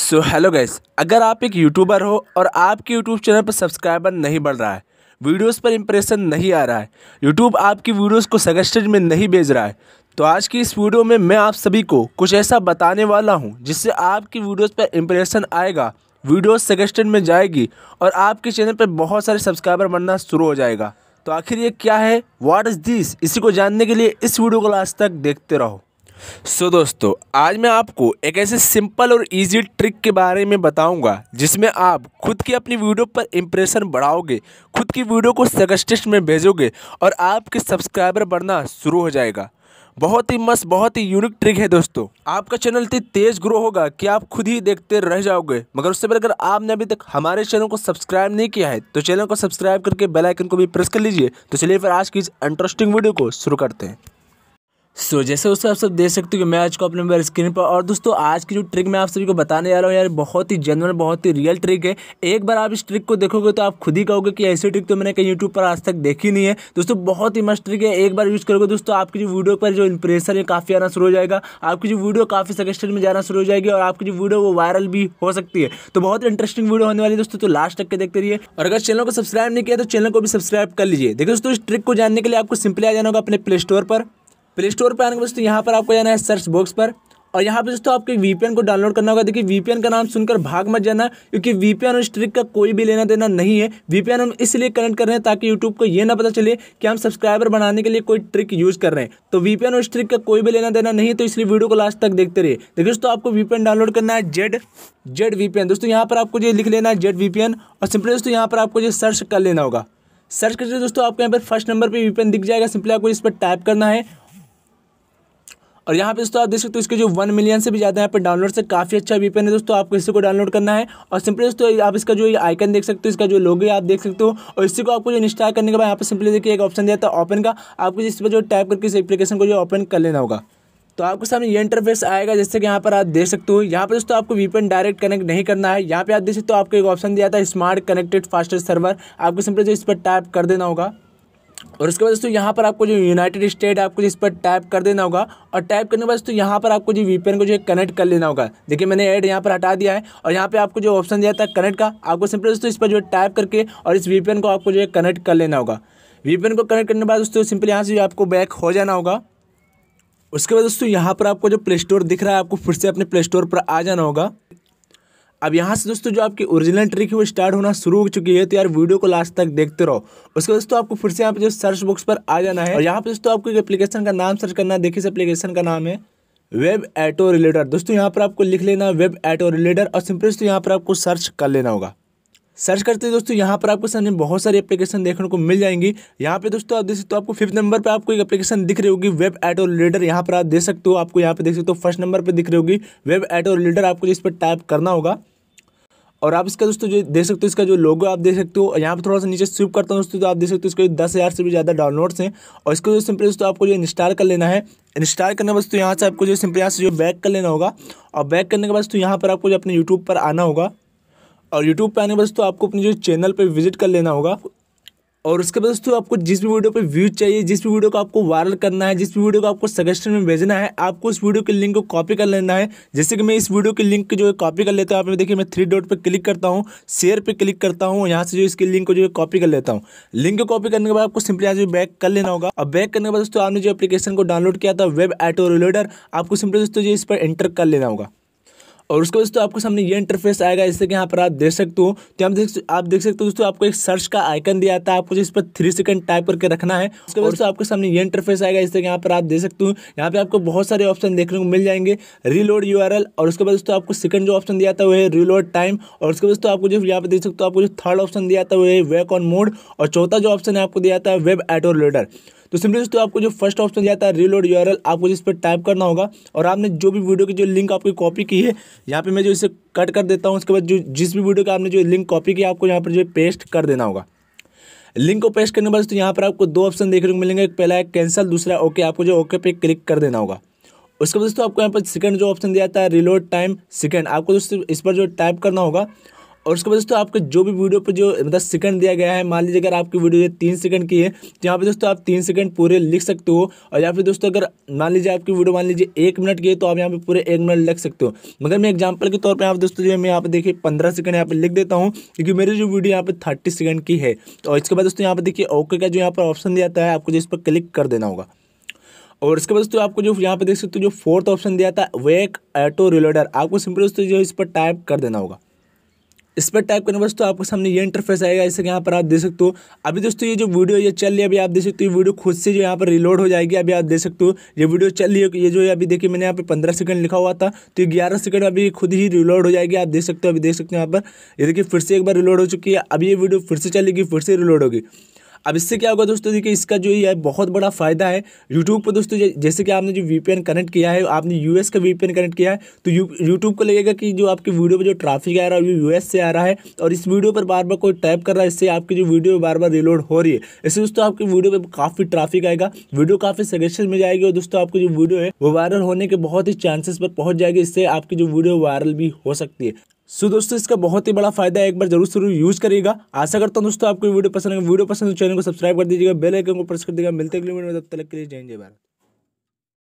so hello guys अगर आप एक यूट्यूबर हो और आपके यूट्यूब चैनल पर सब्सक्राइबर नहीं बढ़ रहा है वीडियोस पर इंप्रेशन नहीं आ रहा है यूट्यूब आपकी वीडियोस को सजेस्टेड में नहीं भेज रहा है तो आज की इस वीडियो में मैं आप सभी को कुछ ऐसा बताने वाला हूं जिससे आपकी वीडियोज़ पर इंप्रेशन आएगा वीडियोज़ सजेस्टेड में जाएगी और आपके चैनल पर बहुत सारे सब्सक्राइबर बनना शुरू हो जाएगा तो आखिर ये क्या है वाट इज़ दिस इसी को जानने के लिए इस वीडियो को लास्ट तक देखते रहो सो so दोस्तों आज मैं आपको एक ऐसे सिंपल और इजी ट्रिक के बारे में बताऊंगा जिसमें आप खुद की अपनी वीडियो पर इम्प्रेशन बढ़ाओगे खुद की वीडियो को सगस्टिस्ट में भेजोगे और आपके सब्सक्राइबर बढ़ना शुरू हो जाएगा बहुत ही मस्त बहुत ही यूनिक ट्रिक है दोस्तों आपका चैनल इतनी तेज ग्रो होगा कि आप खुद ही देखते रह जाओगे मगर उससे पहले अगर आपने अभी तक हमारे चैनल को सब्सक्राइब नहीं किया है तो चैनल को सब्सक्राइब करके बेल आइकन को भी प्रेस कर लीजिए तो चलिए फिर आज की इस इंटरेस्टिंग वीडियो को शुरू करते हैं सो so, जैसे दोस्तों आप सब देख सकते हो कि मैं आज को अपने मोबाइल स्क्रीन पर और दोस्तों आज की जो ट्रिक मैं आप सभी को बताने जा रहा हूँ यार बहुत ही जनरल बहुत ही रियल ट्रिक है एक बार आप इस ट्रिक को देखोगे तो आप खुद ही कहोगे कि ऐसी ट्रिक तो मैंने कहीं यूट्यूब पर आज तक देखी नहीं है दोस्तों बहुत ही मस्त ट्रिक है एक बार यूज़ करोगे दोस्तों आपकी जो वीडियो पर जो इंप्रेशन है काफ़ी आना शुरू हो जाएगा आपकी जो वीडियो काफ़ी सजेस्टेड में जाना शुरू हो जाएगी और आपकी जो वीडियो वो वायरल भी हो सकती है तो बहुत इंटरेस्टिंग वीडियो होने वाली है दोस्तों तो लास्ट तक के देखते रहिए और अगर चैनल को सब्सक्राइब नहीं किया तो चैनल को भी सब्सक्राइब कर लीजिए देखिए दोस्तों इस ट्रिक को जानने के लिए आपको सिंपली आ जाना होगा अपने प्ले स्टोर पर प्ले स्टोर पर आने के दोस्तों यहाँ पर आपको जाना है सर्च बॉक्स पर और यहाँ पे दोस्तों आपके वीपीएन को डाउनलोड करना होगा देखिए वीपीएन का नाम सुनकर भाग मत जाना क्योंकि वीपीएन और स्ट्रिक का कोई भी लेना देना नहीं है वीपीएन हम इसलिए कनेक्ट कर रहे हैं ताकि यूट्यूब को ये ना पता चले कि हम सब्सक्राइबर बनाने के लिए कोई ट्रिक यूज कर रहे हैं तो वीपीएन और स्ट्रिक का कोई भी लेना देना नहीं तो इसलिए वीडियो को लास्ट तक देखते रहिए देखिए दोस्तों आपको वीपीएन डाउनलोड करना है जेड जेड वीपीएन दोस्तों यहाँ पर आपको जो लिख लेना है जेड वीपीएन और सिंपली दोस्तों यहाँ पर आपको जो सर्च कर लेना होगा सर्च करके दोस्तों आपको यहाँ पर फर्स्ट नंबर पे वीपीएन दिख जाएगा सिंपली आपको इस पर टाइप करना है और यहाँ पे दोस्तों आप देख सकते हो इसके जो वन मिलियन से भी ज़्यादा यहाँ पर डाउनलोड से काफ़ी अच्छा वीपेन है दोस्तों आपको इसी को डाउनलोड करना है और सिंपली दोस्तों आप इसका जो आइकन देख सकते हो इसका जो लोगो आप देख सकते हो और इसी को आपको जो इंस्टॉल करने के बाद यहाँ पर सिंपली देखिए एक ऑप्शन दिया था ओपन का आपको इस पर जो टाइप करके इस एप्लीकेशन को जो ओपन कर लेना होगा तो आपके सामने ये इंटरफेस आएगा जैसे कि यहाँ पर आप देख सकते हो यहाँ पर दोस्तों आपको वीपेन डायरेक्ट कनेक्ट नहीं करना है यहाँ पे आप देख सकते हो आपको एक ऑप्शन दिया था स्मार्ट कनेक्टेड फास्टेस्ट सर्वर आपको सिंपली जो इस पर टैप कर देना होगा और उसके बाद दोस्तों यहाँ पर आपको जो यूनाइटेड स्टेट आपको इस पर टैप कर देना होगा और टैप करने के बाद दोस्तों यहाँ पर आपको जो वीपीएन को जो है कनेक्ट कर लेना होगा देखिए मैंने ऐड यहाँ पर हटा दिया है और यहाँ पे आपको जो ऑप्शन दिया था कनेक्ट का आपको सिंपली दोस्तों इस पर जो टैप करके और इस वीपीएन को आपको जो है कनेक्ट कर लेना होगा वीपीएन को कनेक्ट करने के बाद दोस्तों सिंपली यहाँ से आपको बैक हो जाना होगा उसके बाद दोस्तों यहाँ पर आपको जो प्ले स्टोर दिख रहा है आपको फिर से अपने प्ले स्टोर पर आ जाना होगा अब यहाँ से दोस्तों जो आपकी ओरिजिनल ट्रिक है वो स्टार्ट होना शुरू हो चुकी है तो यार वीडियो को लास्ट तक देखते रहो उसके दोस्तों आपको फिर से यहाँ पे जो सर्च बॉक्स पर आ जाना है और यहाँ पे दोस्तों आपको एक एप्लीकेशन का नाम सर्च करना है देखिए इस एप्लीकेशन का नाम है वेब एटो रिलेटर दोस्तों यहाँ पर आपको लिख लेना वेब एटो रिलेटर और सिंपल दोस्तों यहाँ पर आपको सर्च कर लेना होगा सर्च करते हैं दोस्तों यहाँ पर आपको सामने बहुत सारी एप्लीकेशन देखने को मिल जाएंगी यहाँ पे दोस्तों आप देख सकते हो आपको फिफ्थ नंबर पे आपको एक एप्लीकेशन दिख रही होगी वेब एटो रिलेटर यहाँ पर आप देख सकते हो आपको यहाँ पे देख सकते हो फर्स्ट नंबर पर दिख रही होगी वेब एटो रिलेटर आपको इस पर टाइप करना होगा और आप इसका दोस्तों जो देख सकते हो इसका जो लोगो आप देख सकते हो यहाँ पर थोड़ा सा नीचे स्विप करता हूँ दोस्तों तो आप देख सकते हो इसको दस हज़ार से भी ज़्यादा डाउनलोड्स हैं और इसको जो सिंपली दोस्तों आपको जो इंस्टॉल कर लेना है इंस्टॉल करने के बाद तो यहाँ से आपको जो सिंपली यहाँ से जो बैक कर लेना होगा और बैक करने के बाद तो यहाँ पर आपको जो अपने यूट्यूब पर आना होगा और यूट्यूब पर आने के बाद तो आपको अपने जो चैनल पर विजिट कर लेना होगा और उसके बाद दोस्तों आपको जिस भी वीडियो पे व्यूज चाहिए जिस भी वीडियो को आपको वायरल करना है जिस भी वीडियो को आपको सजेशन में भेजना है आपको उस वीडियो के लिंक को कॉपी कर लेना है जैसे कि मैं इस वीडियो के लिंक जो है कॉपी कर लेता हूँ आप देखिए मैं थ्री डॉट पर क्लिक करता हूँ शेयर पर क्लिक करता हूँ यहाँ से जो इसके लिंक को जो है कॉपी कर लेता हूँ लिंक को कॉपी करने के बाद आपको सिंपली यहाँ से बैक कर लेना होगा और बैक करने के बाद दोस्तों आपने जो एप्लीकेशन को डाउनलोड किया था वेब एटो रिलोडर आपको सिंपली दोस्तों जो इस पर एंटर कर लेना होगा और उसके दोस्तों आपके सामने ये इंटरफेस आएगा इससे कि यहाँ पर आप देख सकते हो तो हम देख आप देख सकते हो दोस्तों आपको एक सर्च का आइकन दिया है आपको इस पर थ्री सेकंड टाइप करके रखना है उसके बाद आपके सामने ये इंटरफेस आएगा इससे यहाँ पर आप देख सकते हो यहाँ पे आपको बहुत सारे ऑप्शन देखने को मिल जाएंगे रीलोड यू और उसके बाद दोस्तों आपको सेकंड जो ऑप्शन दिया था वो है रीलोड टाइम और उसके बाद दोस्तों आपको जो यहाँ पर देख सकते हो आपको जो थर्ड ऑप्शन दिया था वो है वेक ऑन मोड और चौथा जो ऑप्शन है आपको दिया था वेब एटोर लोडर तो सिंपली दोस्तों आपको जो फर्स्ट ऑप्शन दिया था रीलोड यू आपको जिस पर टाइप करना होगा और आपने जो भी वीडियो की जो लिंक आपकी कॉपी की है यहाँ पर मैं जो इसे कट कर देता हूँ उसके बाद जो जिस भी वीडियो का आपने जो लिंक कॉपी किया आपको यहाँ पर जो पेस्ट कर देना होगा लिंक को पेस्ट करने के बाद तो यहाँ पर आपको दो ऑप्शन देखने को मिलेंगे एक पहला है कैंसिल दूसरा ओके आपको जो ओके पे क्लिक कर देना होगा उसके बाद दोस्तों आपको यहाँ पर सेकंड जो ऑप्शन दिया था रिलोड टाइम सेकंड आपको दोस्तों इस पर जो टाइप करना होगा और उसके बाद दोस्तों आपको जो भी वीडियो पर जो मतलब सेकंड दिया गया है मान लीजिए अगर आपकी वीडियो तीन सेकंड की है तो यहाँ पे दोस्तों आप तीन सेकंड पूरे लिख सकते हो और या फिर दोस्तों अगर मान लीजिए आपकी वीडियो मान लीजिए एक मिनट की है तो आप यहाँ पे पूरे एक मिनट लिख सकते हो मगर मैं एग्जाम्पल के तौर पर आप दोस्तों जो है मैं यहाँ पे देखिए पंद्रह सेकंड यहाँ पर लिख देता हूँ क्योंकि मेरी जो वीडियो यहाँ पर थर्टी सेकंड की है और तो इसके बाद दोस्तों यहाँ पर देखिए ओके का जो यहाँ पर ऑप्शन दिया जाता है आपको जो इस पर क्लिक कर देना होगा और इसके बाद दोस्तों आपको जो यहाँ पे देख सकते हो जो फोर्थ ऑप्शन दिया था वेक ऑटो रिलोडर आपको सिंपल दोस्तों जो इस पर टाइप कर देना होगा इस पर टाइप करने तो आपके सामने ये इंटरफेस आएगा जैसे यहाँ पर आप देख सकते हो अभी दोस्तों ये जो वीडियो ये चल रही है अभी आप देख सकते हो वीडियो खुद से जो यहाँ पर रिलोड हो जाएगी अभी आप देख सकते हो ये वीडियो चल रही है ये जो है अभी देखिए मैंने यहाँ पर पंद्रह सेकंड लिखा हुआ था तो ग्यारह सेकंड अभी खुद ही रिलोड हो जाएगी आप देख सकते हो अभी देख सकते हो यहाँ पर ये देखिए फिर से एक बार रिलोड हो चुकी है अभी ये वीडियो फिर से चलेगी फिर से रिलोड होगी अब इससे क्या होगा दोस्तों देखिए इसका जो है बहुत बड़ा फ़ायदा है यूट्यूब पर दोस्तों जैसे कि आपने जो वी कनेक्ट किया है आपने यू का वी कनेक्ट किया है तो यूट्यूब को लगेगा कि जो आपकी वीडियो पर जो ट्राफिक आ रहा है वो यू से आ रहा है और इस वीडियो पर बार बार कोई टाइप कर रहा है इससे आपकी जो वीडियो बार बार रिलोड हो रही है इससे दोस्तों आपकी वीडियो पर काफ़ी ट्राफिक आएगा वीडियो काफ़ी सजेशन में जाएगी और दोस्तों आपकी जो वीडियो है वो वायरल होने के बहुत ही चांसेस पर पहुँच जाएगी इससे आपकी जो वीडियो वायरल भी हो सकती है सो so, दोस्तों इसका बहुत ही बड़ा फायदा है एक बार जरूर जरूर यूज करिएगा आशा करता हूँ दोस्तों आपको वीडियो पसंद है वीडियो पसंद तो चैनल को सब्सक्राइब कर दीजिएगा बेल आइकन को प्रेस कर दीजिएगा मिलते अगले वीडियो में तब तक के लिए जय जय भारत